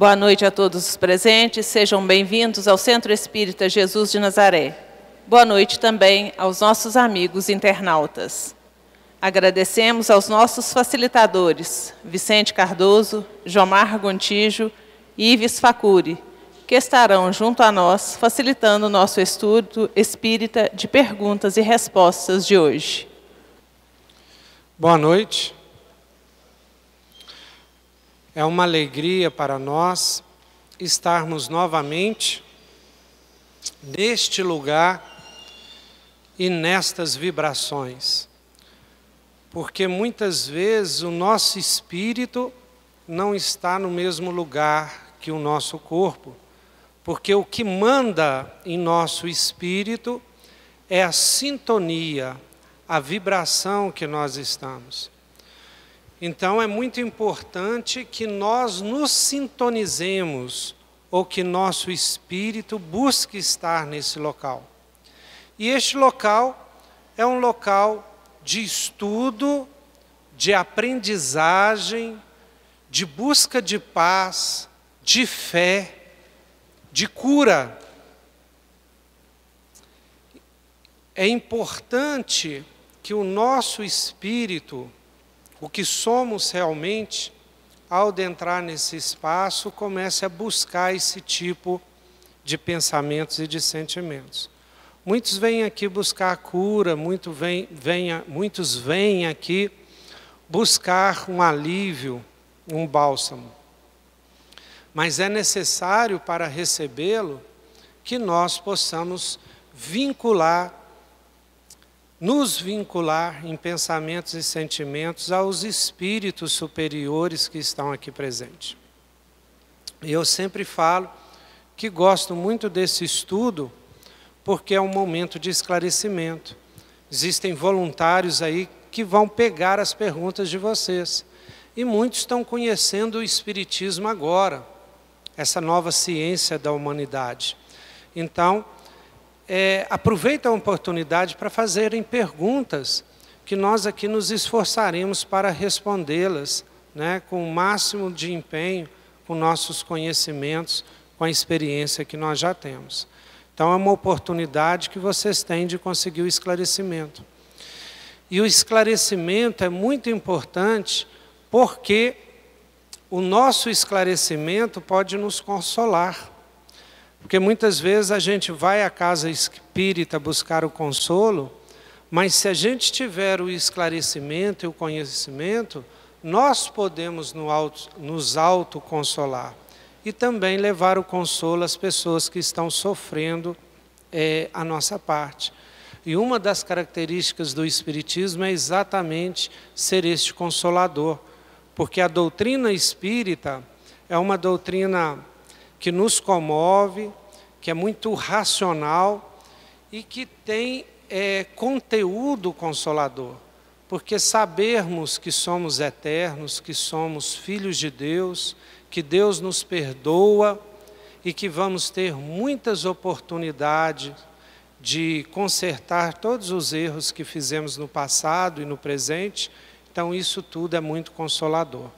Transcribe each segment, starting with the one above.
Boa noite a todos os presentes, sejam bem-vindos ao Centro Espírita Jesus de Nazaré. Boa noite também aos nossos amigos internautas. Agradecemos aos nossos facilitadores, Vicente Cardoso, Jomar Gontijo e Ives Facuri, que estarão junto a nós facilitando o nosso estudo espírita de perguntas e respostas de hoje. Boa noite. É uma alegria para nós estarmos novamente neste lugar e nestas vibrações. Porque muitas vezes o nosso espírito não está no mesmo lugar que o nosso corpo. Porque o que manda em nosso espírito é a sintonia, a vibração que nós estamos. Então é muito importante que nós nos sintonizemos ou que nosso espírito busque estar nesse local. E este local é um local de estudo, de aprendizagem, de busca de paz, de fé, de cura. É importante que o nosso espírito o que somos realmente, ao entrar nesse espaço, comece a buscar esse tipo de pensamentos e de sentimentos. Muitos vêm aqui buscar cura, muito vem, vem, muitos vêm aqui buscar um alívio, um bálsamo. Mas é necessário para recebê-lo que nós possamos vincular nos vincular em pensamentos e sentimentos aos espíritos superiores que estão aqui presentes. E eu sempre falo que gosto muito desse estudo porque é um momento de esclarecimento. Existem voluntários aí que vão pegar as perguntas de vocês. E muitos estão conhecendo o espiritismo agora, essa nova ciência da humanidade. Então, é, aproveita a oportunidade para fazerem perguntas que nós aqui nos esforçaremos para respondê-las né, com o máximo de empenho, com nossos conhecimentos, com a experiência que nós já temos. Então, é uma oportunidade que vocês têm de conseguir o esclarecimento. E o esclarecimento é muito importante porque o nosso esclarecimento pode nos consolar. Porque muitas vezes a gente vai à casa espírita buscar o consolo, mas se a gente tiver o esclarecimento e o conhecimento, nós podemos no nos autoconsolar e também levar o consolo às pessoas que estão sofrendo é, a nossa parte. E uma das características do Espiritismo é exatamente ser este consolador, porque a doutrina espírita é uma doutrina que nos comove, que é muito racional e que tem é, conteúdo consolador. Porque sabermos que somos eternos, que somos filhos de Deus, que Deus nos perdoa e que vamos ter muitas oportunidades de consertar todos os erros que fizemos no passado e no presente, então isso tudo é muito consolador.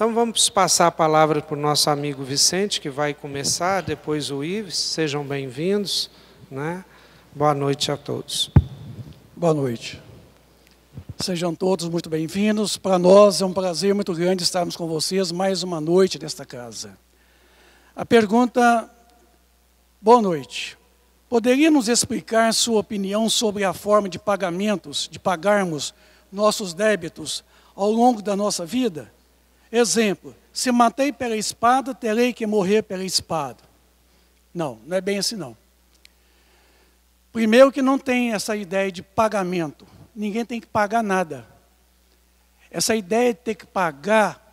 Então vamos passar a palavra para o nosso amigo Vicente, que vai começar, depois o Ives. Sejam bem-vindos. Né? Boa noite a todos. Boa noite. Sejam todos muito bem-vindos. Para nós é um prazer muito grande estarmos com vocês mais uma noite nesta casa. A pergunta. Boa noite. Poderia nos explicar sua opinião sobre a forma de pagamentos, de pagarmos nossos débitos ao longo da nossa vida? Exemplo, se matei pela espada, terei que morrer pela espada. Não, não é bem assim não. Primeiro que não tem essa ideia de pagamento. Ninguém tem que pagar nada. Essa ideia de ter que pagar,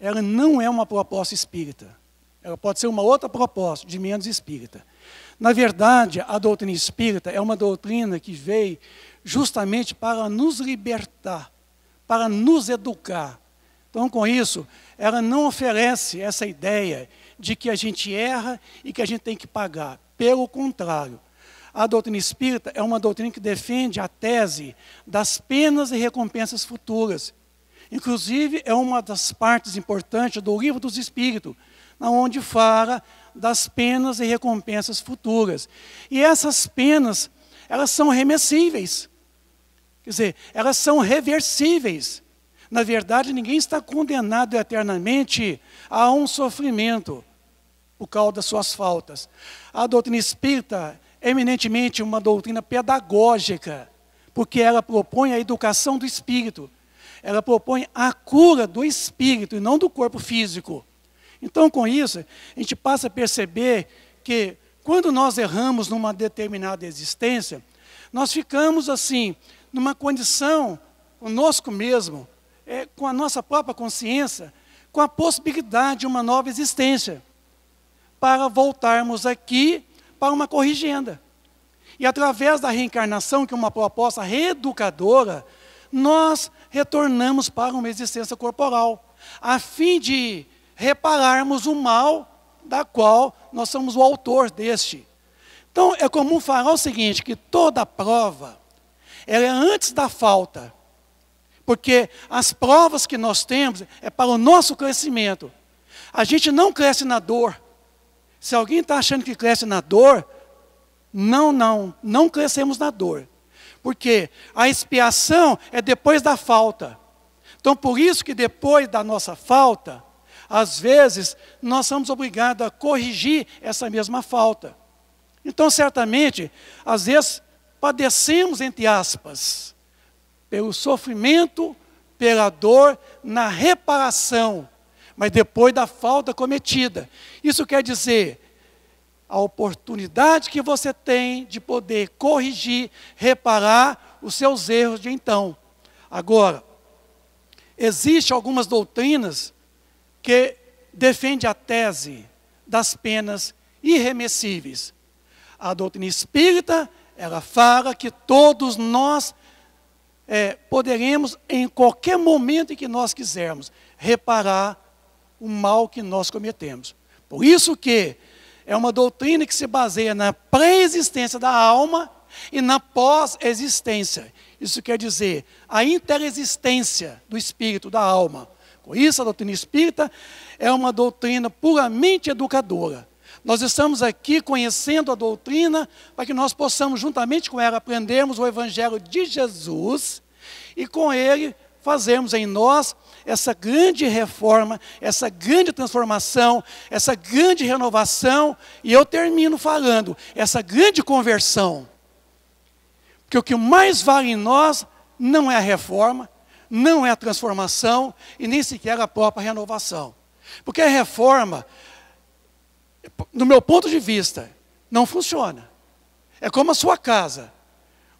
ela não é uma proposta espírita. Ela pode ser uma outra proposta, de menos espírita. Na verdade, a doutrina espírita é uma doutrina que veio justamente para nos libertar, para nos educar, então, com isso, ela não oferece essa ideia de que a gente erra e que a gente tem que pagar. Pelo contrário, a doutrina espírita é uma doutrina que defende a tese das penas e recompensas futuras. Inclusive, é uma das partes importantes do Livro dos Espíritos, onde fala das penas e recompensas futuras. E essas penas, elas são remessíveis. Quer dizer, elas são reversíveis. Na verdade, ninguém está condenado eternamente a um sofrimento por causa das suas faltas. A doutrina espírita é eminentemente uma doutrina pedagógica, porque ela propõe a educação do espírito. Ela propõe a cura do espírito e não do corpo físico. Então, com isso, a gente passa a perceber que quando nós erramos numa determinada existência, nós ficamos assim, numa condição conosco mesmo, é, com a nossa própria consciência, com a possibilidade de uma nova existência, para voltarmos aqui para uma corrigenda. E através da reencarnação, que é uma proposta reeducadora, nós retornamos para uma existência corporal, a fim de repararmos o mal da qual nós somos o autor deste. Então, é comum falar o seguinte, que toda prova, ela é antes da falta, porque as provas que nós temos é para o nosso crescimento. A gente não cresce na dor. Se alguém está achando que cresce na dor, não, não, não crescemos na dor. Porque a expiação é depois da falta. Então, por isso que depois da nossa falta, às vezes, nós somos obrigados a corrigir essa mesma falta. Então, certamente, às vezes, padecemos, entre aspas, pelo sofrimento, pela dor, na reparação, mas depois da falta cometida. Isso quer dizer a oportunidade que você tem de poder corrigir, reparar os seus erros de então. Agora, existem algumas doutrinas que defendem a tese das penas irremessíveis. A doutrina espírita, ela fala que todos nós é, poderemos, em qualquer momento em que nós quisermos, reparar o mal que nós cometemos. Por isso que é uma doutrina que se baseia na pré-existência da alma e na pós-existência. Isso quer dizer a interexistência do espírito, da alma. Com isso, a doutrina espírita é uma doutrina puramente educadora. Nós estamos aqui conhecendo a doutrina para que nós possamos, juntamente com ela, aprendermos o Evangelho de Jesus e com ele fazermos em nós essa grande reforma, essa grande transformação, essa grande renovação. E eu termino falando, essa grande conversão. Porque o que mais vale em nós não é a reforma, não é a transformação e nem sequer a própria renovação. Porque a reforma, no meu ponto de vista, não funciona. É como a sua casa.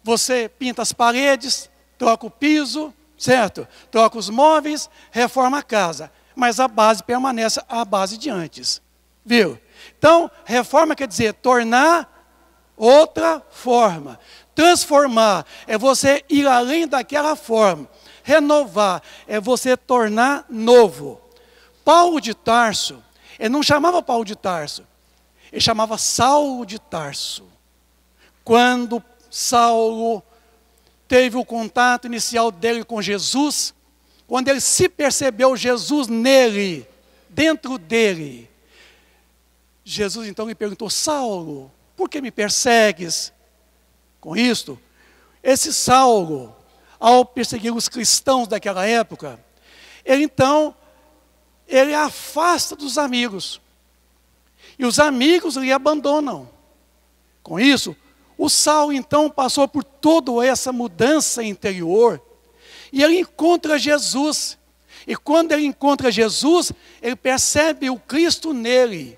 Você pinta as paredes, troca o piso, certo? Troca os móveis, reforma a casa. Mas a base permanece a base de antes. Viu? Então, reforma quer dizer tornar outra forma. Transformar é você ir além daquela forma. Renovar é você tornar novo. Paulo de Tarso, ele não chamava Paulo de Tarso, ele chamava Saulo de Tarso. Quando Saulo teve o contato inicial dele com Jesus, quando ele se percebeu Jesus nele, dentro dele, Jesus então lhe perguntou: Saulo, por que me persegues com isto? Esse Saulo, ao perseguir os cristãos daquela época, ele então ele afasta dos amigos. E os amigos lhe abandonam. Com isso, o Saul então passou por toda essa mudança interior e ele encontra Jesus. E quando ele encontra Jesus, ele percebe o Cristo nele.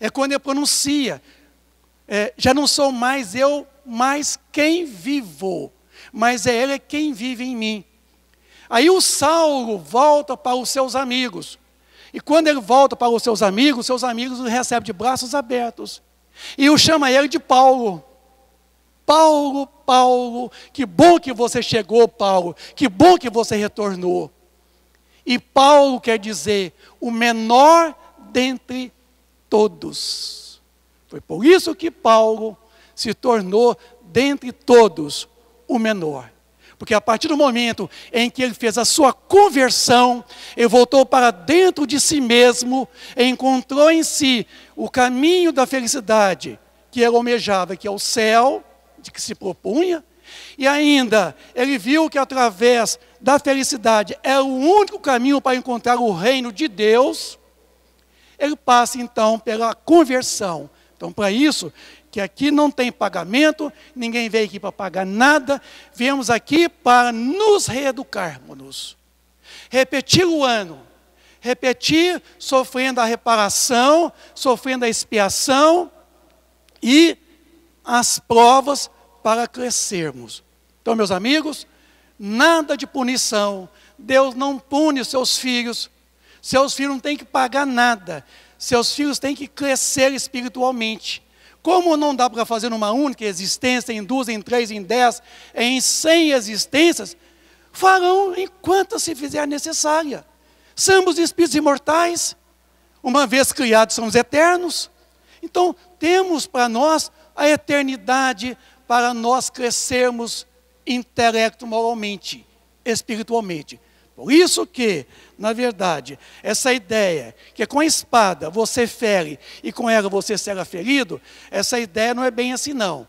É quando ele pronuncia: é, Já não sou mais eu, mas quem vivo, mas é Ele quem vive em mim. Aí o Saulo volta para os seus amigos. E quando ele volta para os seus amigos, seus amigos o recebem de braços abertos. E o chama ele de Paulo. Paulo, Paulo, que bom que você chegou, Paulo. Que bom que você retornou. E Paulo quer dizer o menor dentre todos. Foi por isso que Paulo se tornou dentre todos o menor. Porque a partir do momento em que ele fez a sua conversão, ele voltou para dentro de si mesmo, encontrou em si o caminho da felicidade que ele almejava, que é o céu, de que se propunha, e ainda, ele viu que através da felicidade é o único caminho para encontrar o reino de Deus. Ele passa então pela conversão. Então, para isso, que aqui não tem pagamento, ninguém veio aqui para pagar nada, viemos aqui para nos reeducarmos. Repetir o ano, repetir sofrendo a reparação, sofrendo a expiação e as provas para crescermos. Então, meus amigos, nada de punição. Deus não pune seus filhos. Seus filhos não têm que pagar nada. Seus filhos têm que crescer espiritualmente como não dá para fazer numa única existência, em duas, em três, em dez, em cem existências, farão enquanto se fizer necessária. Somos espíritos imortais, uma vez criados, somos eternos. Então, temos para nós a eternidade para nós crescermos intelecto moralmente, espiritualmente. Por isso que, na verdade, essa ideia que é com a espada você fere e com ela você será ferido, essa ideia não é bem assim não.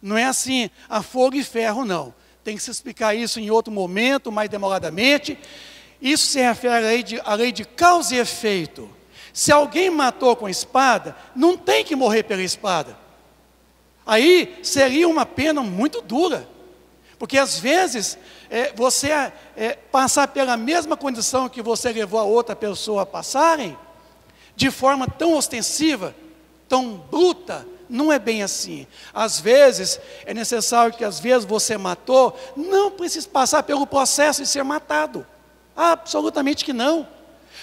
Não é assim a fogo e ferro não. Tem que se explicar isso em outro momento, mais demoradamente. Isso se refere à lei de, à lei de causa e efeito. Se alguém matou com a espada, não tem que morrer pela espada. Aí seria uma pena muito dura porque às vezes é, você é, passar pela mesma condição que você levou a outra pessoa a passarem, de forma tão ostensiva, tão bruta, não é bem assim. Às vezes é necessário que às vezes você matou, não precisa passar pelo processo de ser matado. Absolutamente que não.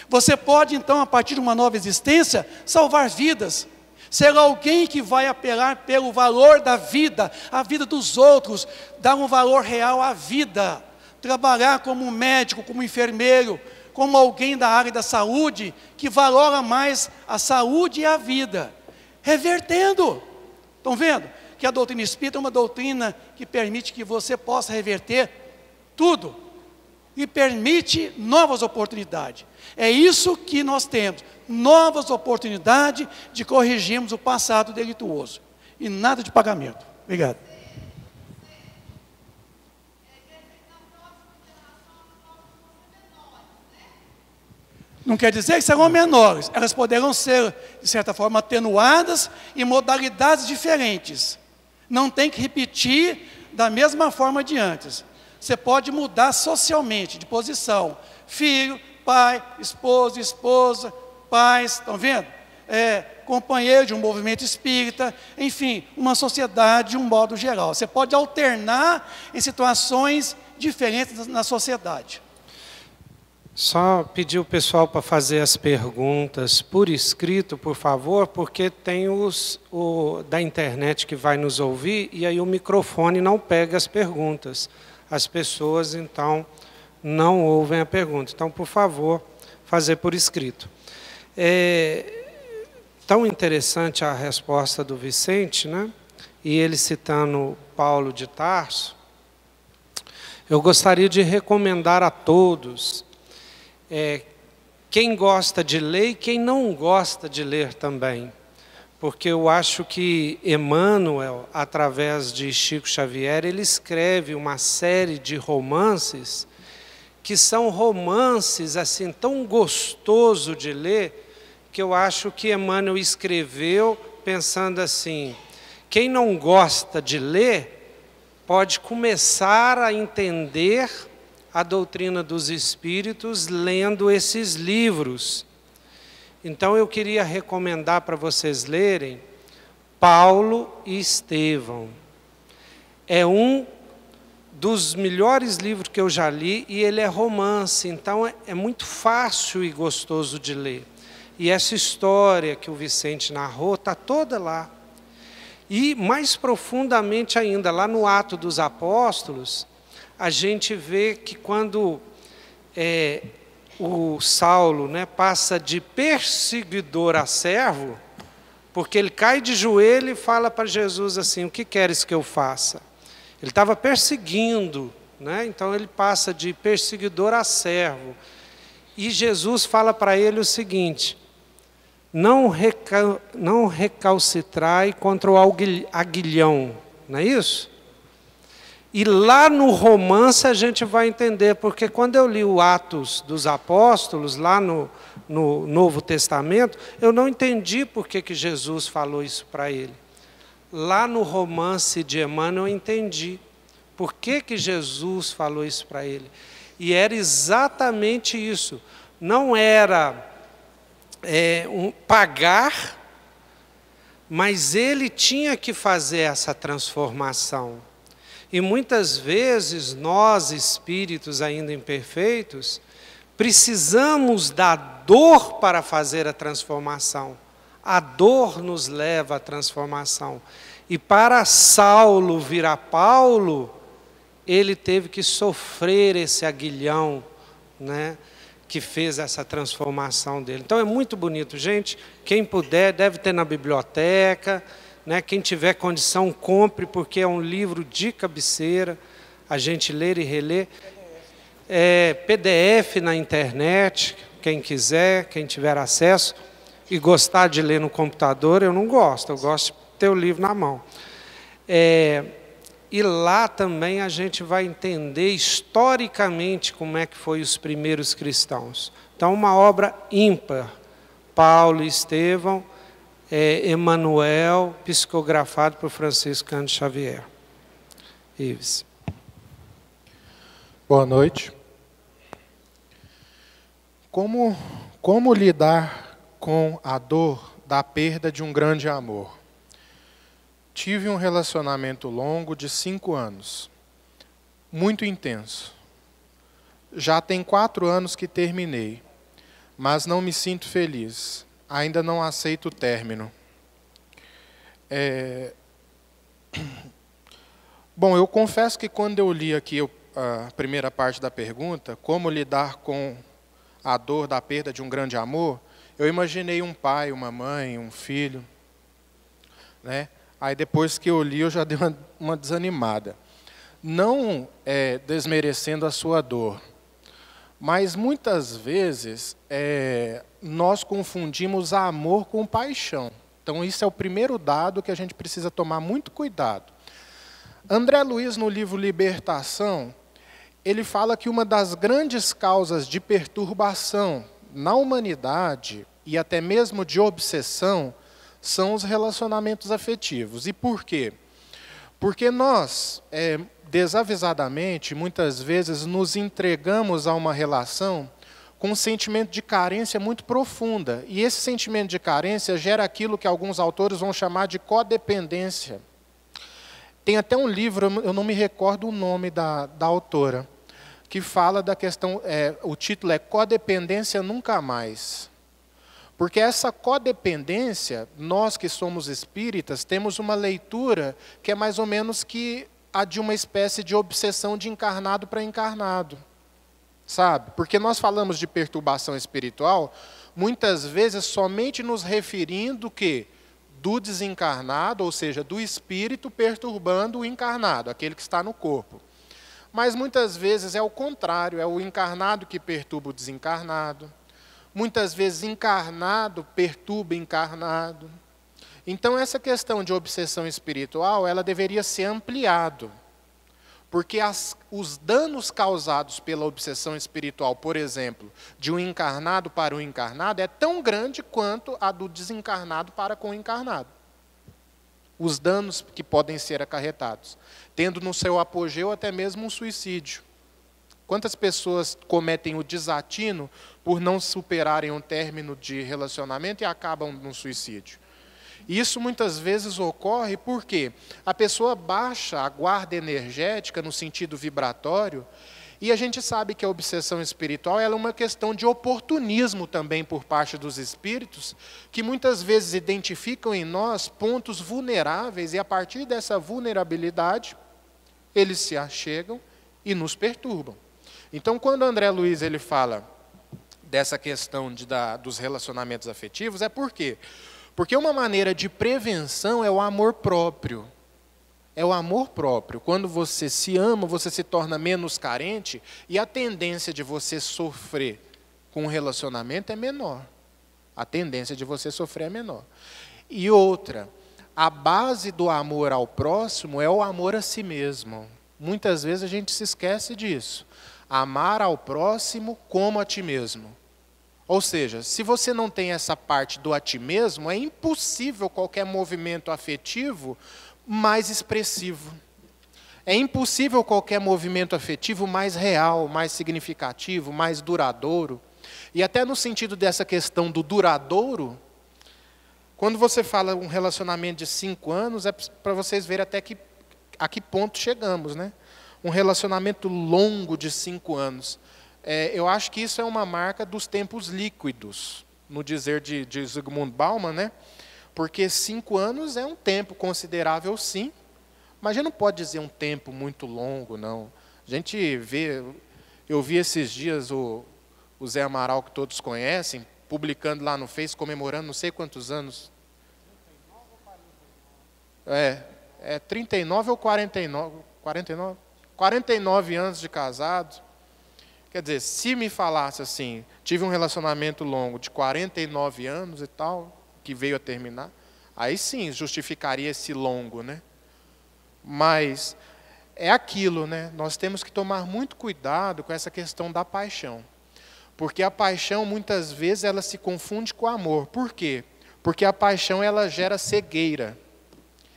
Você pode então, a partir de uma nova existência, salvar vidas, Será alguém que vai apelar pelo valor da vida, a vida dos outros, dar um valor real à vida, trabalhar como médico, como enfermeiro, como alguém da área da saúde, que valora mais a saúde e a vida, revertendo. Estão vendo? Que a doutrina espírita é uma doutrina que permite que você possa reverter tudo e permite novas oportunidades. É isso que nós temos, novas oportunidades de corrigirmos o passado delituoso. E nada de pagamento. Obrigado. Não quer dizer que serão menores, elas poderão ser, de certa forma, atenuadas em modalidades diferentes. Não tem que repetir da mesma forma de antes. Você pode mudar socialmente de posição. Filho, pai, esposo, esposa, pais, estão vendo? É, companheiro de um movimento espírita, enfim, uma sociedade de um modo geral. Você pode alternar em situações diferentes na sociedade. Só pedir o pessoal para fazer as perguntas por escrito, por favor, porque tem os o, da internet que vai nos ouvir e aí o microfone não pega as perguntas as pessoas então não ouvem a pergunta. Então, por favor, fazer por escrito. É tão interessante a resposta do Vicente, né? e ele citando Paulo de Tarso, eu gostaria de recomendar a todos, é, quem gosta de ler e quem não gosta de ler também, porque eu acho que Emmanuel, através de Chico Xavier, ele escreve uma série de romances que são romances assim tão gostoso de ler que eu acho que Emmanuel escreveu pensando assim: quem não gosta de ler pode começar a entender a doutrina dos espíritos lendo esses livros então eu queria recomendar para vocês lerem Paulo e Estevão. É um dos melhores livros que eu já li e ele é romance, então é, é muito fácil e gostoso de ler. E essa história que o Vicente narrou está toda lá. E mais profundamente ainda, lá no Ato dos Apóstolos, a gente vê que quando é, o Saulo né, passa de perseguidor a servo, porque ele cai de joelho e fala para Jesus assim: O que queres que eu faça? Ele estava perseguindo, né? então ele passa de perseguidor a servo. E Jesus fala para ele o seguinte: não, recal, não recalcitrai contra o aguilhão, não é isso? E lá no romance a gente vai entender, porque quando eu li o Atos dos Apóstolos, lá no, no Novo Testamento, eu não entendi por que, que Jesus falou isso para ele. Lá no romance de Emmanuel eu entendi por que, que Jesus falou isso para ele. E era exatamente isso. Não era é, um, pagar, mas ele tinha que fazer essa transformação. E muitas vezes nós, espíritos ainda imperfeitos, precisamos da dor para fazer a transformação. A dor nos leva à transformação. E para Saulo virar Paulo, ele teve que sofrer esse aguilhão, né? que fez essa transformação dele. Então é muito bonito, gente. Quem puder, deve ter na biblioteca. Né? Quem tiver condição, compre, porque é um livro de cabeceira, a gente ler e reler. É, PDF na internet, quem quiser, quem tiver acesso. E gostar de ler no computador, eu não gosto, eu gosto de ter o livro na mão. É, e lá também a gente vai entender historicamente como é que foi os primeiros cristãos. Então, uma obra ímpar. Paulo e Estevão é Emanuel, psicografado por Francisco Cândido Xavier. Ives. Boa noite. Como, como lidar com a dor da perda de um grande amor? Tive um relacionamento longo de cinco anos, muito intenso. Já tem quatro anos que terminei, mas não me sinto feliz ainda não aceita o término. É... Bom, eu confesso que quando eu li aqui a primeira parte da pergunta, como lidar com a dor da perda de um grande amor, eu imaginei um pai, uma mãe, um filho. Né? Aí depois que eu li, eu já dei uma, desanimada. Não é, desmerecendo a sua dor, mas muitas vezes é, nós confundimos amor com paixão. Então, isso é o primeiro dado que a gente precisa tomar muito cuidado. André Luiz, no livro Libertação, ele fala que uma das grandes causas de perturbação na humanidade e até mesmo de obsessão são os relacionamentos afetivos. E por quê? Porque nós, é, desavisadamente, muitas vezes nos entregamos a uma relação com um sentimento de carência muito profunda. E esse sentimento de carência gera aquilo que alguns autores vão chamar de codependência. Tem até um livro, eu não me recordo o nome da, da autora, que fala da questão, é, o título é Codependência Nunca Mais. Porque essa codependência, nós que somos espíritas, temos uma leitura que é mais ou menos que a de uma espécie de obsessão de encarnado para encarnado. Sabe? Porque nós falamos de perturbação espiritual, muitas vezes somente nos referindo que do desencarnado, ou seja, do espírito perturbando o encarnado, aquele que está no corpo. Mas muitas vezes é o contrário, é o encarnado que perturba o desencarnado, muitas vezes encarnado perturba encarnado. Então essa questão de obsessão espiritual, ela deveria ser ampliado. Porque as, os danos causados pela obsessão espiritual, por exemplo, de um encarnado para um encarnado, é tão grande quanto a do desencarnado para com o encarnado. Os danos que podem ser acarretados, tendo no seu apogeu até mesmo um suicídio. Quantas pessoas cometem o desatino por não superarem um término de relacionamento e acabam num suicídio? Isso muitas vezes ocorre porque a pessoa baixa a guarda energética no sentido vibratório, e a gente sabe que a obsessão espiritual é uma questão de oportunismo também por parte dos espíritos, que muitas vezes identificam em nós pontos vulneráveis, e a partir dessa vulnerabilidade, eles se achegam e nos perturbam. Então, quando André Luiz ele fala dessa questão de, da, dos relacionamentos afetivos, é por quê? Porque uma maneira de prevenção é o amor próprio. É o amor próprio. Quando você se ama, você se torna menos carente e a tendência de você sofrer com o relacionamento é menor. A tendência de você sofrer é menor. E outra, a base do amor ao próximo é o amor a si mesmo. Muitas vezes a gente se esquece disso amar ao próximo como a ti mesmo. Ou seja, se você não tem essa parte do a ti mesmo, é impossível qualquer movimento afetivo mais expressivo. É impossível qualquer movimento afetivo mais real, mais significativo, mais duradouro. E até no sentido dessa questão do duradouro, quando você fala um relacionamento de cinco anos, é para vocês verem até que, a que ponto chegamos, né? um relacionamento longo de cinco anos. É, eu acho que isso é uma marca dos tempos líquidos, no dizer de, de Zygmunt Bauman, né? porque cinco anos é um tempo considerável, sim, mas a gente não pode dizer um tempo muito longo, não. A gente vê, eu vi esses dias o, o Zé Amaral, que todos conhecem, publicando lá no Face, comemorando não sei quantos anos. É, é 39 ou 49? 49? 49 anos de casado. Quer dizer, se me falasse assim, tive um relacionamento longo de 49 anos e tal, que veio a terminar, aí sim justificaria esse longo, né? Mas é aquilo, né? Nós temos que tomar muito cuidado com essa questão da paixão. Porque a paixão muitas vezes ela se confunde com o amor. Por quê? Porque a paixão ela gera cegueira.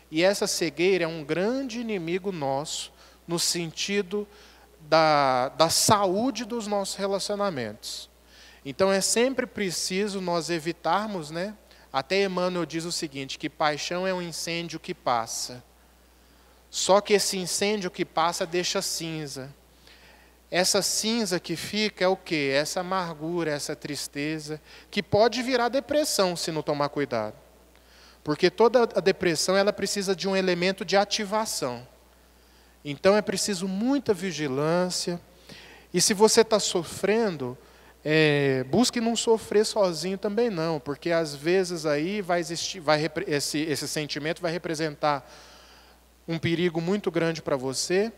E essa cegueira é um grande inimigo nosso no sentido da, da saúde dos nossos relacionamentos. Então é sempre preciso nós evitarmos, né? Até Emmanuel diz o seguinte: que paixão é um incêndio que passa. Só que esse incêndio que passa deixa cinza. Essa cinza que fica é o que? Essa amargura, essa tristeza, que pode virar depressão se não tomar cuidado. Porque toda a depressão ela precisa de um elemento de ativação. Então é preciso muita vigilância. E se você está sofrendo, é, busque não sofrer sozinho também não, porque às vezes aí vai existir, vai, esse, esse sentimento vai representar um perigo muito grande para você,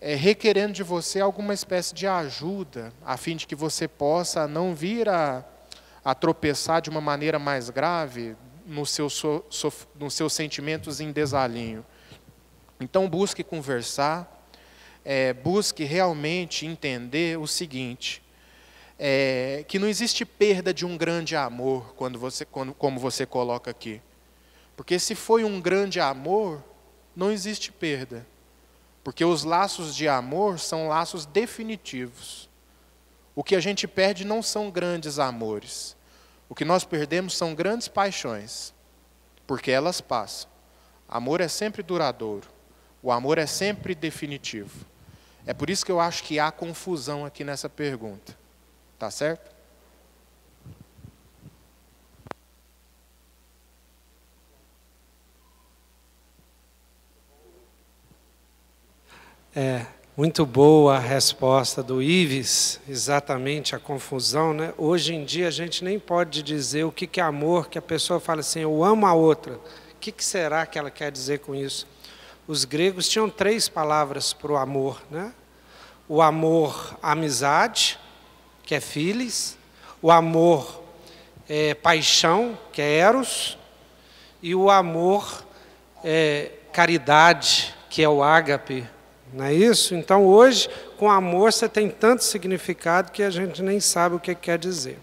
é, requerendo de você alguma espécie de ajuda, a fim de que você possa não vir a, a tropeçar de uma maneira mais grave so, so, nos seus sentimentos em desalinho. Então, busque conversar, é, busque realmente entender o seguinte: é, que não existe perda de um grande amor, quando você, quando, como você coloca aqui. Porque se foi um grande amor, não existe perda. Porque os laços de amor são laços definitivos. O que a gente perde não são grandes amores. O que nós perdemos são grandes paixões, porque elas passam. Amor é sempre duradouro. O amor é sempre definitivo. É por isso que eu acho que há confusão aqui nessa pergunta. Tá certo? É, muito boa a resposta do Ives, exatamente a confusão, né? Hoje em dia a gente nem pode dizer o que é amor, que a pessoa fala assim, eu amo a outra. O que será que ela quer dizer com isso? Os gregos tinham três palavras para o amor, né? O amor amizade, que é filis, o amor é, paixão, que é eros, e o amor é, caridade, que é o ágape, não é isso? Então hoje, com amor, você tem tanto significado que a gente nem sabe o que quer dizer.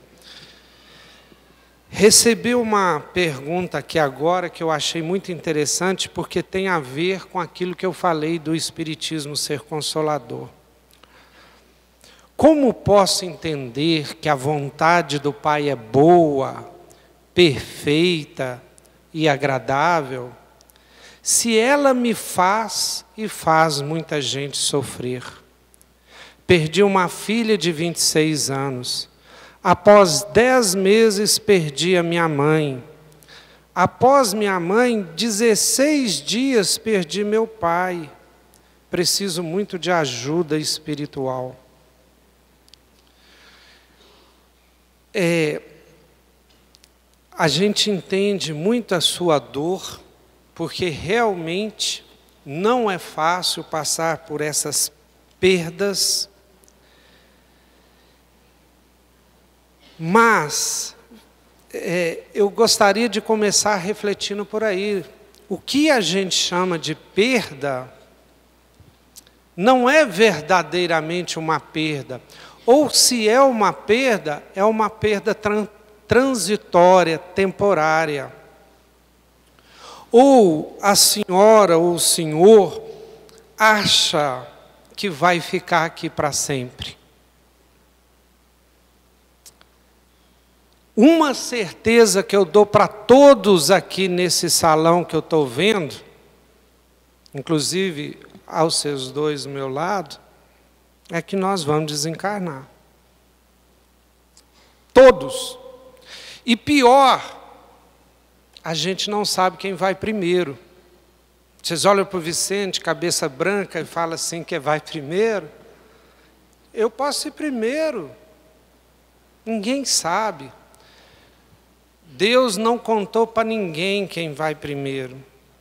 Recebi uma pergunta aqui agora que eu achei muito interessante, porque tem a ver com aquilo que eu falei do Espiritismo ser consolador. Como posso entender que a vontade do Pai é boa, perfeita e agradável, se ela me faz e faz muita gente sofrer? Perdi uma filha de 26 anos Após dez meses perdi a minha mãe. Após minha mãe, 16 dias perdi meu pai. Preciso muito de ajuda espiritual. É, a gente entende muito a sua dor, porque realmente não é fácil passar por essas perdas Mas é, eu gostaria de começar refletindo por aí. O que a gente chama de perda não é verdadeiramente uma perda. Ou se é uma perda, é uma perda tran transitória, temporária. Ou a senhora ou o senhor acha que vai ficar aqui para sempre. Uma certeza que eu dou para todos aqui nesse salão que eu estou vendo, inclusive aos seus dois do meu lado, é que nós vamos desencarnar. Todos. E pior, a gente não sabe quem vai primeiro. Vocês olham para o Vicente, cabeça branca, e falam assim: que vai primeiro? Eu posso ir primeiro. Ninguém sabe. Deus não contou para ninguém quem vai primeiro.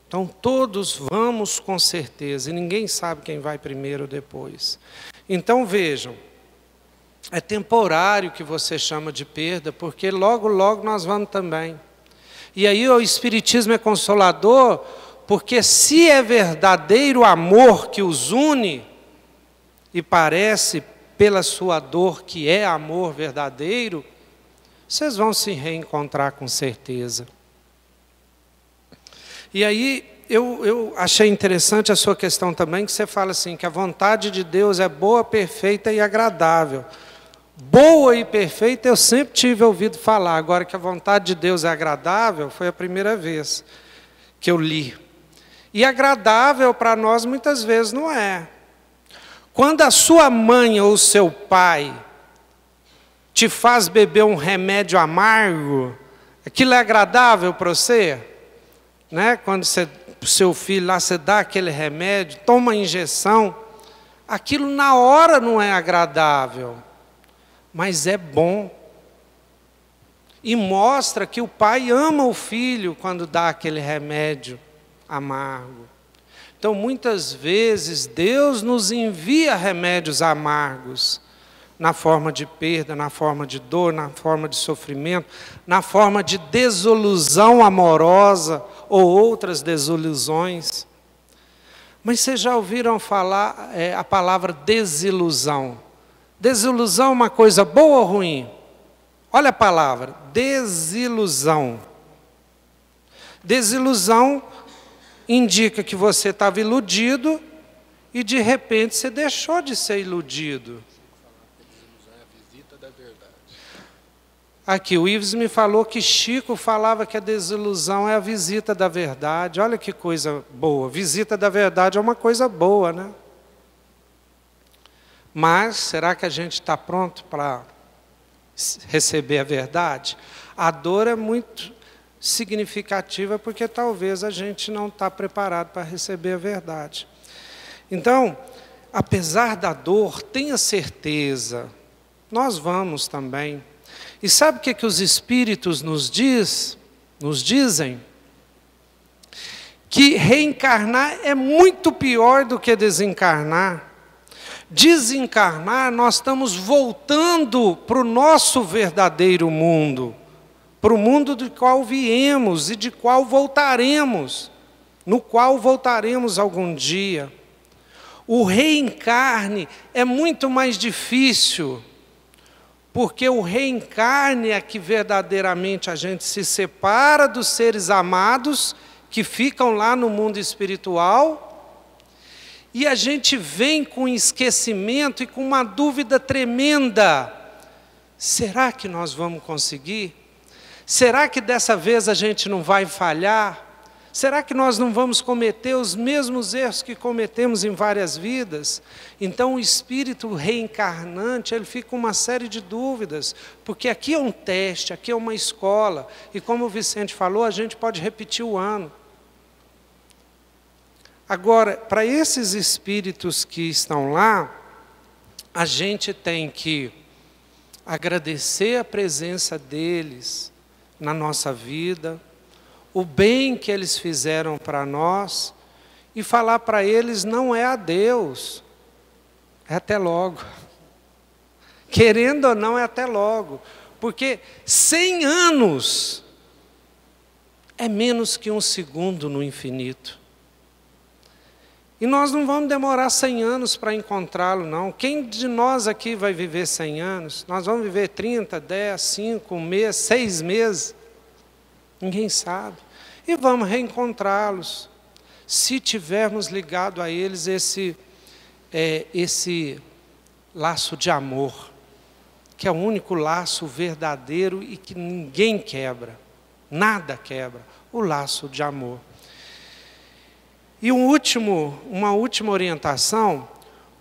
Então todos vamos com certeza, e ninguém sabe quem vai primeiro ou depois. Então vejam, é temporário que você chama de perda, porque logo, logo nós vamos também. E aí o Espiritismo é consolador, porque se é verdadeiro amor que os une, e parece pela sua dor que é amor verdadeiro, vocês vão se reencontrar com certeza. E aí, eu, eu achei interessante a sua questão também, que você fala assim: que a vontade de Deus é boa, perfeita e agradável. Boa e perfeita eu sempre tive ouvido falar, agora que a vontade de Deus é agradável, foi a primeira vez que eu li. E agradável para nós muitas vezes não é. Quando a sua mãe ou seu pai te faz beber um remédio amargo, aquilo é agradável para você? Né? Quando você, seu filho lá, você dá aquele remédio, toma a injeção, aquilo na hora não é agradável, mas é bom. E mostra que o pai ama o filho quando dá aquele remédio amargo. Então, muitas vezes, Deus nos envia remédios amargos na forma de perda, na forma de dor, na forma de sofrimento, na forma de desilusão amorosa ou outras desilusões. Mas vocês já ouviram falar é, a palavra desilusão? Desilusão é uma coisa boa ou ruim? Olha a palavra, desilusão. Desilusão indica que você estava iludido e de repente você deixou de ser iludido. Aqui, o Ives me falou que Chico falava que a desilusão é a visita da verdade. Olha que coisa boa. Visita da verdade é uma coisa boa, né? Mas será que a gente está pronto para receber a verdade? A dor é muito significativa porque talvez a gente não está preparado para receber a verdade. Então, apesar da dor, tenha certeza, nós vamos também. E sabe o que, é que os espíritos nos diz? Nos dizem que reencarnar é muito pior do que desencarnar. Desencarnar, nós estamos voltando para o nosso verdadeiro mundo, para o mundo do qual viemos e de qual voltaremos, no qual voltaremos algum dia. O reencarne é muito mais difícil porque o reencarne é que verdadeiramente a gente se separa dos seres amados que ficam lá no mundo espiritual e a gente vem com esquecimento e com uma dúvida tremenda: será que nós vamos conseguir? Será que dessa vez a gente não vai falhar? Será que nós não vamos cometer os mesmos erros que cometemos em várias vidas? Então o espírito reencarnante, ele fica com uma série de dúvidas, porque aqui é um teste, aqui é uma escola, e como o Vicente falou, a gente pode repetir o ano. Agora, para esses espíritos que estão lá, a gente tem que agradecer a presença deles na nossa vida, o bem que eles fizeram para nós e falar para eles não é a Deus, é até logo. Querendo ou não, é até logo. Porque 100 anos é menos que um segundo no infinito. E nós não vamos demorar 100 anos para encontrá-lo, não. Quem de nós aqui vai viver 100 anos? Nós vamos viver 30, 10, 5, um mês, 6 meses? Ninguém sabe e vamos reencontrá-los. Se tivermos ligado a eles esse, é, esse laço de amor, que é o único laço verdadeiro e que ninguém quebra, nada quebra, o laço de amor. E um último, uma última orientação: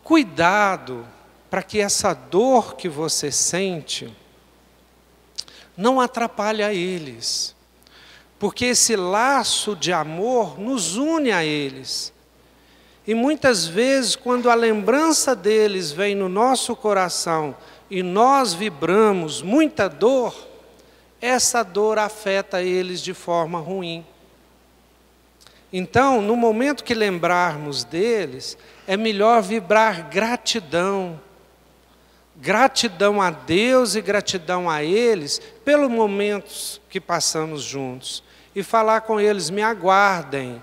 cuidado para que essa dor que você sente não atrapalhe a eles porque esse laço de amor nos une a eles. E muitas vezes, quando a lembrança deles vem no nosso coração e nós vibramos muita dor, essa dor afeta eles de forma ruim. Então, no momento que lembrarmos deles, é melhor vibrar gratidão, gratidão a Deus e gratidão a eles pelos momentos que passamos juntos e falar com eles: me aguardem,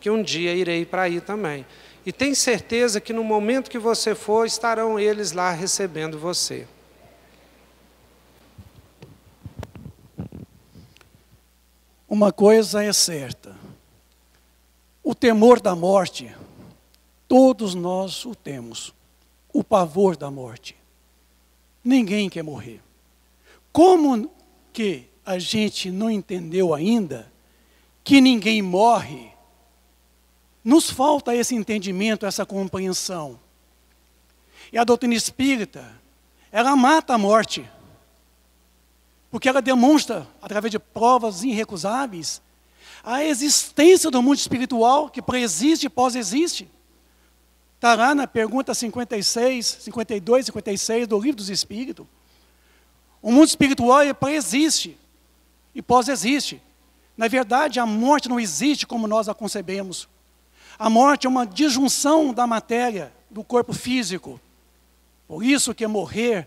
que um dia irei para aí também. E tenho certeza que no momento que você for, estarão eles lá recebendo você. Uma coisa é certa: o temor da morte, todos nós o temos, o pavor da morte. Ninguém quer morrer. Como que a gente não entendeu ainda que ninguém morre? Nos falta esse entendimento, essa compreensão. E a doutrina espírita, ela mata a morte. Porque ela demonstra, através de provas irrecusáveis, a existência do mundo espiritual que pré-existe e pós-existe. Está lá na pergunta 56, 52, 56 do Livro dos Espíritos. O mundo espiritual é pré-existe e pós-existe. Na verdade, a morte não existe como nós a concebemos. A morte é uma disjunção da matéria, do corpo físico. Por isso que morrer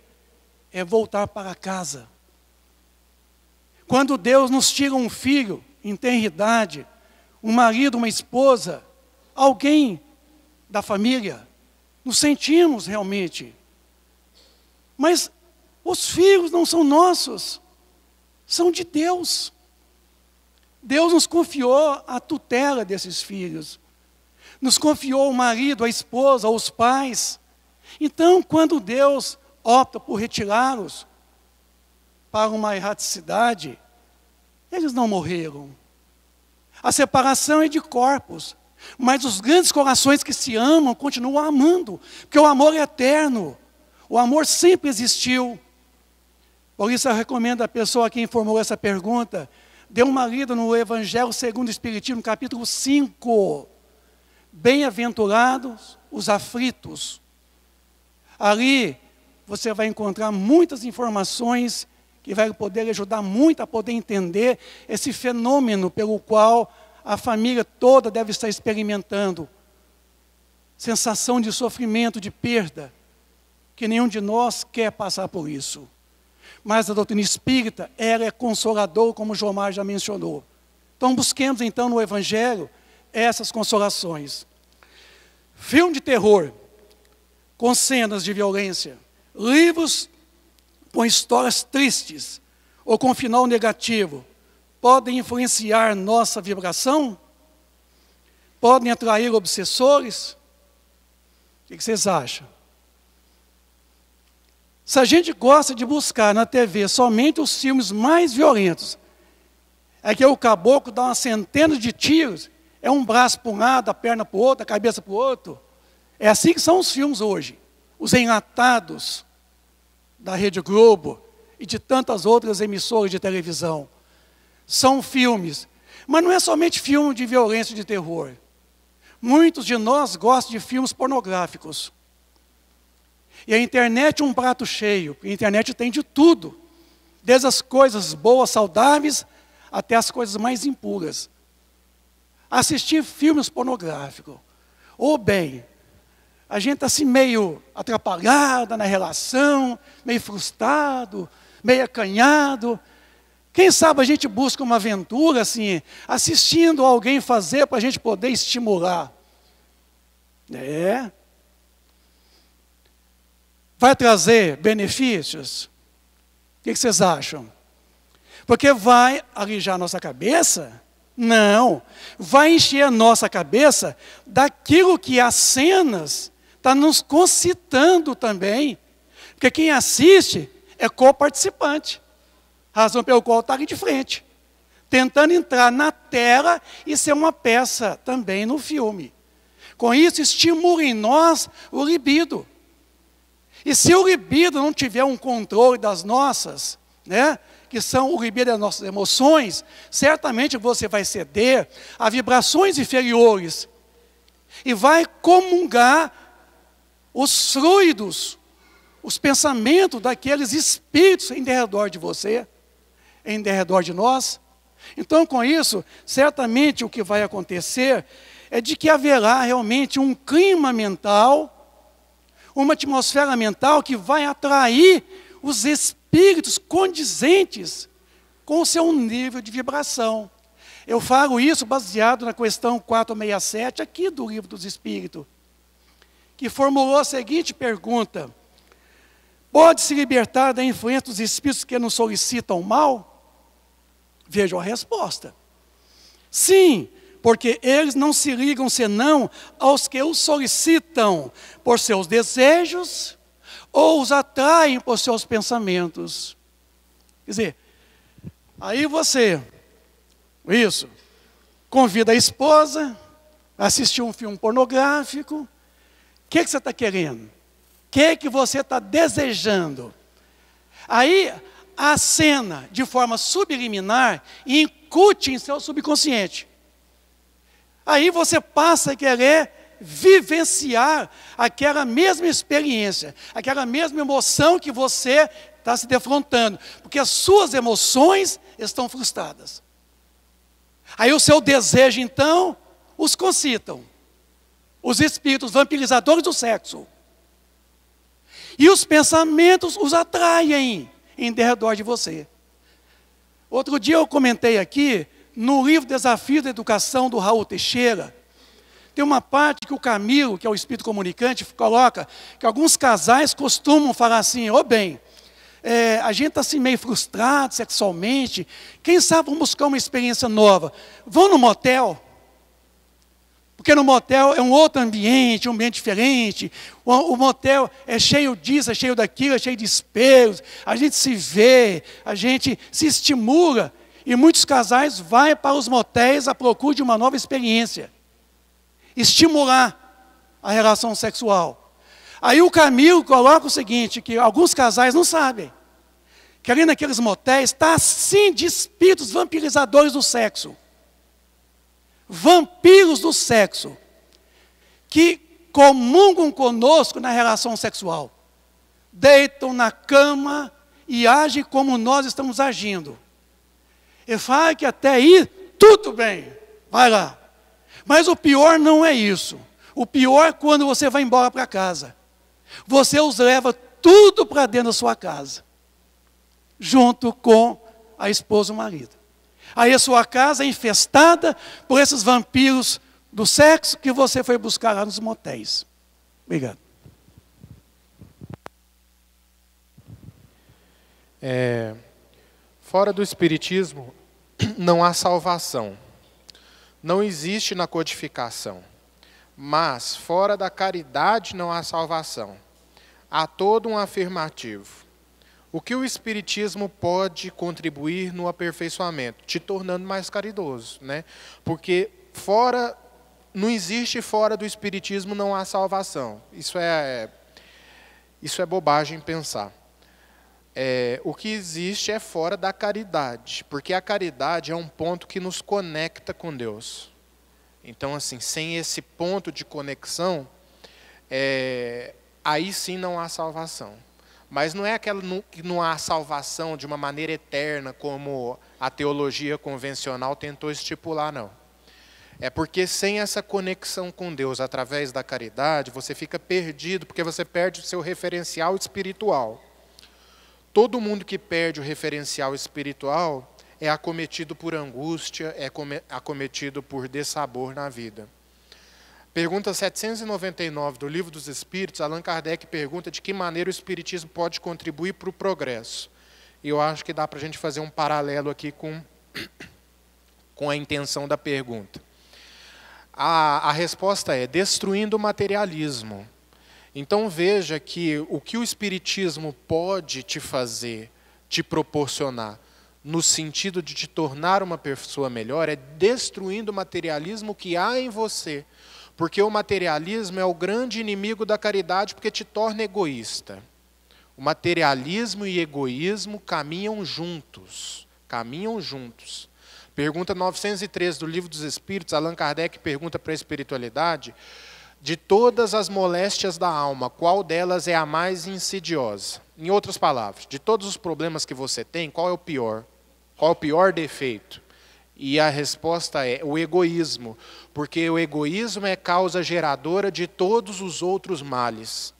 é voltar para casa. Quando Deus nos tira um filho em tenridade, um marido, uma esposa, alguém da família. Nos sentimos realmente. Mas os filhos não são nossos, são de Deus. Deus nos confiou a tutela desses filhos, nos confiou o marido, a esposa, os pais. Então, quando Deus opta por retirá-los para uma erraticidade, eles não morreram. A separação é de corpos, mas os grandes corações que se amam continuam amando, porque o amor é eterno. O amor sempre existiu. Por isso eu recomendo a pessoa que informou essa pergunta, dê uma lida no Evangelho segundo o Espiritismo, capítulo 5. Bem-aventurados os aflitos. Ali você vai encontrar muitas informações que vai poder ajudar muito a poder entender esse fenômeno pelo qual a família toda deve estar experimentando sensação de sofrimento, de perda, que nenhum de nós quer passar por isso. Mas a doutrina espírita, ela é consolador, como Jomar já mencionou. Então busquemos então no Evangelho essas consolações. Filme de terror, com cenas de violência. Livros com histórias tristes ou com final negativo podem influenciar nossa vibração? Podem atrair obsessores? O que vocês acham? Se a gente gosta de buscar na TV somente os filmes mais violentos, é que o caboclo dá uma centena de tiros, é um braço para um lado, a perna para o outro, a cabeça para o outro. É assim que são os filmes hoje. Os enlatados da Rede Globo e de tantas outras emissoras de televisão são filmes. Mas não é somente filme de violência e de terror. Muitos de nós gostam de filmes pornográficos. E a internet é um prato cheio. A internet tem de tudo. Desde as coisas boas, saudáveis, até as coisas mais impuras. Assistir filmes pornográficos. Ou bem, a gente está assim meio atrapalhada na relação, meio frustrado, meio acanhado, quem sabe a gente busca uma aventura assim, assistindo alguém fazer para a gente poder estimular. É. Vai trazer benefícios? O que vocês acham? Porque vai alijar nossa cabeça? Não. Vai encher a nossa cabeça daquilo que as cenas está nos concitando também. Porque quem assiste é co-participante. Razão pela qual está ali de frente, tentando entrar na tela e ser uma peça também no filme. Com isso, estimula em nós o libido. E se o libido não tiver um controle das nossas, né, que são o libido das é nossas emoções, certamente você vai ceder a vibrações inferiores e vai comungar os fluidos, os pensamentos daqueles espíritos em redor de você em derredor de nós. Então, com isso, certamente o que vai acontecer é de que haverá realmente um clima mental, uma atmosfera mental que vai atrair os espíritos condizentes com o seu nível de vibração. Eu falo isso baseado na questão 467 aqui do Livro dos Espíritos, que formulou a seguinte pergunta: Pode se libertar da influência dos espíritos que nos solicitam mal? Vejam a resposta. Sim, porque eles não se ligam senão aos que os solicitam por seus desejos ou os atraem por seus pensamentos. Quer dizer, aí você, isso, convida a esposa a assistir um filme pornográfico. O que, que você está querendo? O que, que você está desejando? Aí a cena de forma subliminar e incute em seu subconsciente. Aí você passa a querer vivenciar aquela mesma experiência, aquela mesma emoção que você está se defrontando, porque as suas emoções estão frustradas. Aí o seu desejo, então, os concitam, os espíritos vampirizadores do sexo. E os pensamentos os atraem em derredor de você. Outro dia eu comentei aqui, no livro Desafio da Educação, do Raul Teixeira, tem uma parte que o Camilo, que é o espírito comunicante, coloca que alguns casais costumam falar assim: ô oh, bem, é, a gente está assim meio frustrado sexualmente, quem sabe vamos buscar uma experiência nova. Vão no motel, porque no motel é um outro ambiente, um ambiente diferente. O, o, motel é cheio disso, é cheio daquilo, é cheio de espelhos. A gente se vê, a gente se estimula. E muitos casais vão para os motéis à procura de uma nova experiência. Estimular a relação sexual. Aí o Camilo coloca o seguinte, que alguns casais não sabem. Que ali naqueles motéis está assim de espíritos vampirizadores do sexo vampiros do sexo, que comungam conosco na relação sexual, deitam na cama e agem como nós estamos agindo. E fala que até aí tudo bem, vai lá. Mas o pior não é isso. O pior é quando você vai embora para casa. Você os leva tudo para dentro da sua casa, junto com a esposa e o marido. Aí a sua casa é infestada por esses vampiros do sexo que você foi buscar lá nos motéis. Obrigado. É, fora do Espiritismo, não há salvação. Não existe na codificação. Mas fora da caridade não há salvação. Há todo um afirmativo. O que o Espiritismo pode contribuir no aperfeiçoamento? Te tornando mais caridoso, né? Porque fora, não existe fora do Espiritismo não há salvação. Isso é, isso é bobagem pensar. É, o que existe é fora da caridade, porque a caridade é um ponto que nos conecta com Deus. Então, assim, sem esse ponto de conexão, é, aí sim não há salvação. Mas não é aquela que não há salvação de uma maneira eterna, como a teologia convencional tentou estipular, não. É porque sem essa conexão com Deus através da caridade, você fica perdido, porque você perde o seu referencial espiritual. Todo mundo que perde o referencial espiritual é acometido por angústia, é acometido por dessabor na vida. Pergunta 799 do Livro dos Espíritos, Allan Kardec pergunta de que maneira o Espiritismo pode contribuir para o progresso. E eu acho que dá para a gente fazer um paralelo aqui com, com a intenção da pergunta. A, a resposta é: destruindo o materialismo. Então veja que o que o Espiritismo pode te fazer, te proporcionar, no sentido de te tornar uma pessoa melhor, é destruindo o materialismo que há em você. Porque o materialismo é o grande inimigo da caridade porque te torna egoísta. O materialismo e egoísmo caminham juntos, caminham juntos. Pergunta 903 do Livro dos Espíritos, Allan Kardec pergunta para a espiritualidade: de todas as moléstias da alma, qual delas é a mais insidiosa? Em outras palavras, de todos os problemas que você tem, qual é o pior? Qual é o pior defeito? E a resposta é o egoísmo, porque o egoísmo é causa geradora de todos os outros males.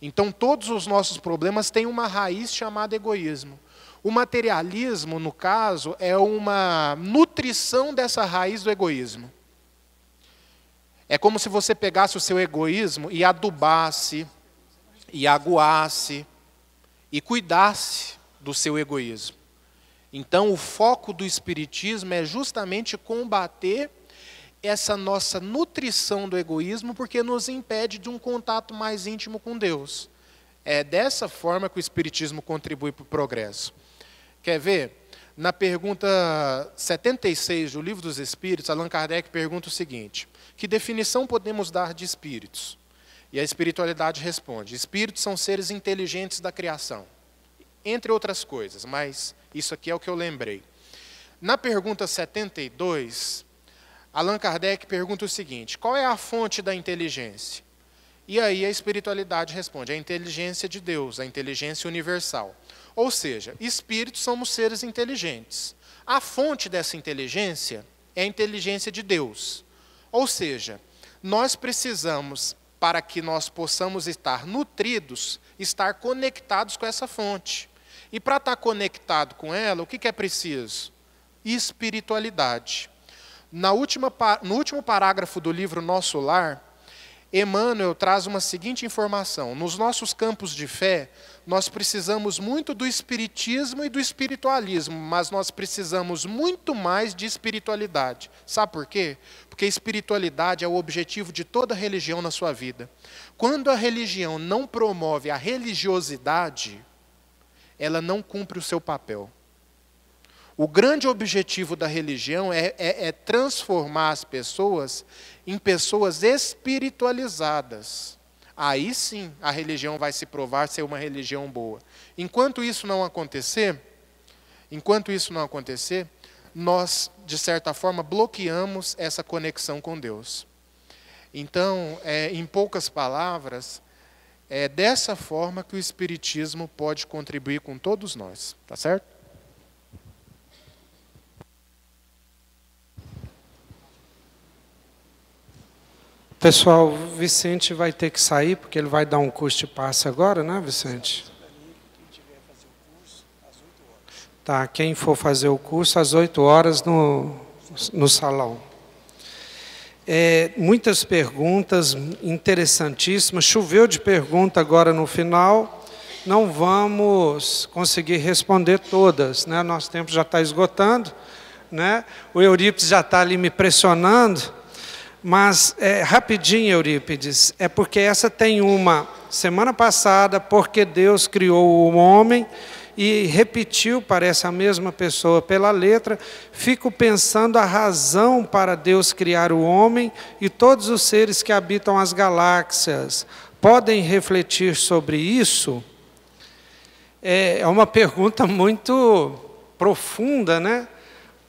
Então, todos os nossos problemas têm uma raiz chamada egoísmo. O materialismo, no caso, é uma nutrição dessa raiz do egoísmo. É como se você pegasse o seu egoísmo e adubasse, e aguasse, e cuidasse do seu egoísmo. Então, o foco do Espiritismo é justamente combater essa nossa nutrição do egoísmo, porque nos impede de um contato mais íntimo com Deus. É dessa forma que o Espiritismo contribui para o progresso. Quer ver? Na pergunta 76 do Livro dos Espíritos, Allan Kardec pergunta o seguinte: Que definição podemos dar de espíritos? E a espiritualidade responde: Espíritos são seres inteligentes da criação entre outras coisas, mas isso aqui é o que eu lembrei. Na pergunta 72, Allan Kardec pergunta o seguinte: qual é a fonte da inteligência? E aí a espiritualidade responde: a inteligência de Deus, a inteligência universal. Ou seja, espíritos somos seres inteligentes. A fonte dessa inteligência é a inteligência de Deus. Ou seja, nós precisamos, para que nós possamos estar nutridos, estar conectados com essa fonte. E para estar tá conectado com ela, o que, que é preciso? Espiritualidade. Na última, no último parágrafo do livro Nosso Lar, Emmanuel traz uma seguinte informação: nos nossos campos de fé, nós precisamos muito do espiritismo e do espiritualismo, mas nós precisamos muito mais de espiritualidade. Sabe por quê? Porque espiritualidade é o objetivo de toda religião na sua vida. Quando a religião não promove a religiosidade, ela não cumpre o seu papel. O grande objetivo da religião é, é, é transformar as pessoas em pessoas espiritualizadas. Aí sim a religião vai se provar ser uma religião boa. Enquanto isso não acontecer, enquanto isso não acontecer, nós, de certa forma, bloqueamos essa conexão com Deus. Então, é, em poucas palavras, é dessa forma que o Espiritismo pode contribuir com todos nós, tá certo? Pessoal, o Vicente vai ter que sair, porque ele vai dar um curso de passe agora, né, Vicente? Tá, quem for fazer o curso, às 8 horas no, no salão. É, muitas perguntas interessantíssimas. Choveu de pergunta agora no final. Não vamos conseguir responder todas, né? Nosso tempo já está esgotando, né? O Eurípides já está ali me pressionando, mas é, rapidinho, Eurípides, é porque essa tem uma semana passada, porque Deus criou o homem e repetiu para essa mesma pessoa pela letra, fico pensando a razão para Deus criar o homem e todos os seres que habitam as galáxias. Podem refletir sobre isso? É, é uma pergunta muito profunda, né?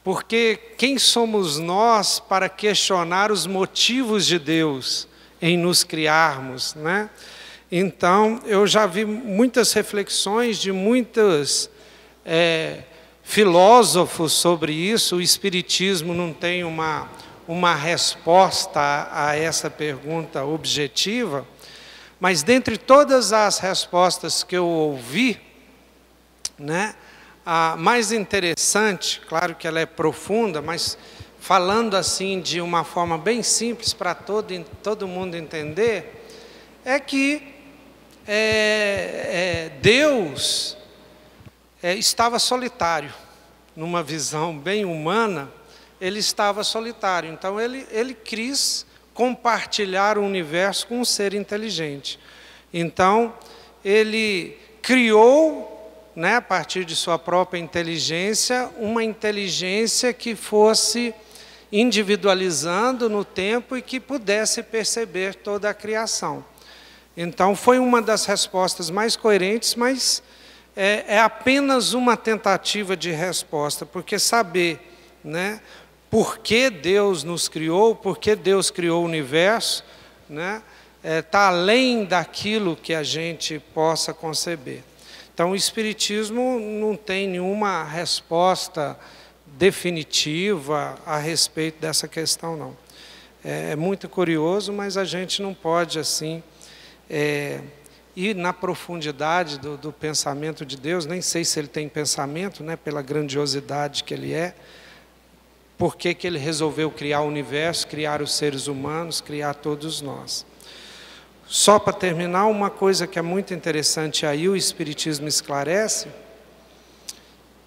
Porque quem somos nós para questionar os motivos de Deus em nos criarmos, né? Então, eu já vi muitas reflexões de muitos é, filósofos sobre isso. O Espiritismo não tem uma, uma resposta a, a essa pergunta objetiva, mas dentre todas as respostas que eu ouvi, né, a mais interessante, claro que ela é profunda, mas falando assim de uma forma bem simples para todo, todo mundo entender, é que é, é, Deus é, estava solitário, numa visão bem humana, ele estava solitário. Então ele, ele quis compartilhar o universo com um ser inteligente. Então ele criou, né, a partir de sua própria inteligência, uma inteligência que fosse individualizando no tempo e que pudesse perceber toda a criação. Então, foi uma das respostas mais coerentes, mas é, é apenas uma tentativa de resposta, porque saber né, por que Deus nos criou, por que Deus criou o universo, né, está é, tá além daquilo que a gente possa conceber. Então, o Espiritismo não tem nenhuma resposta definitiva a respeito dessa questão, não. É, é muito curioso, mas a gente não pode, assim, é, e na profundidade do, do, pensamento de Deus, nem sei se ele tem pensamento, né, pela grandiosidade que ele é, por que ele resolveu criar o universo, criar os seres humanos, criar todos nós. Só para terminar, uma coisa que é muito interessante aí, o Espiritismo esclarece,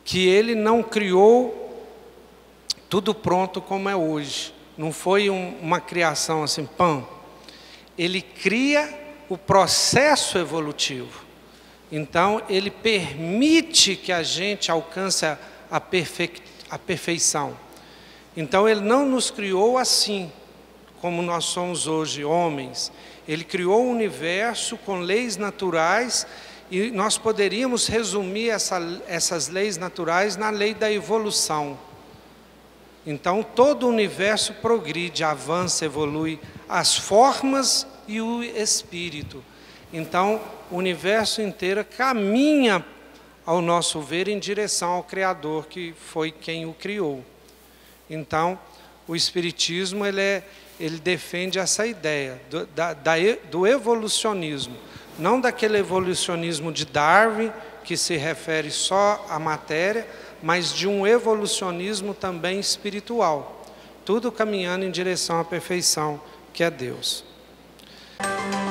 que ele não criou tudo pronto como é hoje. Não foi um, uma criação assim, pão. Ele cria o processo evolutivo. Então, ele permite que a gente alcance a, perfe... a perfeição. Então, ele não nos criou assim, como nós somos hoje, homens. Ele criou o um universo com leis naturais e nós poderíamos resumir essa, essas leis naturais na lei da evolução. Então, todo o universo progride, avança, evolui. As formas e o espírito. Então, o universo inteiro caminha, ao nosso ver, em direção ao Criador, que foi quem o criou. Então, o Espiritismo ele, é, ele defende essa ideia do, da, da, do evolucionismo, não daquele evolucionismo de Darwin, que se refere só à matéria, mas de um evolucionismo também espiritual, tudo caminhando em direção à perfeição, que é Deus. Thank you.